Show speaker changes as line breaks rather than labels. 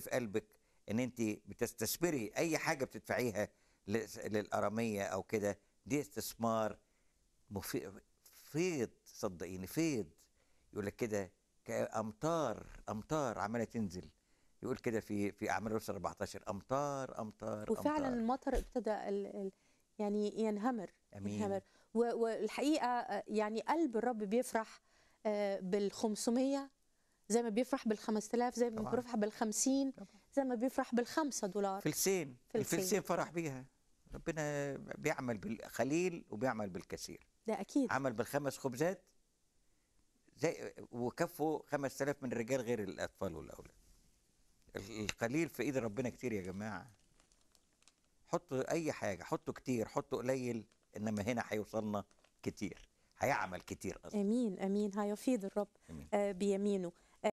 في قلبك ان انت بتستثمري اي حاجه بتدفعيها للاراميه او كده دي استثمار فيض صدقيني فيض يقول لك كده كامطار امطار عماله تنزل يقول كده في في اعمال رسل 14 امطار امطار وفعلا أمطار.
المطر ابتدى ال ال يعني ينهمر أمين. ينهمر والحقيقه يعني قلب الرب بيفرح آه، بال 500 زي ما بيفرح بال 5000 زي ما بيفرح بال 50 زي ما بيفرح بال 5 دولار
فلسين فلسين, فرح بيها ربنا بيعمل بالقليل وبيعمل بالكثير ده اكيد عمل بالخمس خبزات زي وكفوا 5000 من الرجال غير الاطفال والاولاد القليل في ايد ربنا كتير يا جماعه حطوا اي حاجه حطوا كتير حطوا قليل انما هنا هيوصلنا كتير هيعمل كتير اصلا
امين امين هيفيض الرب آه بيمينه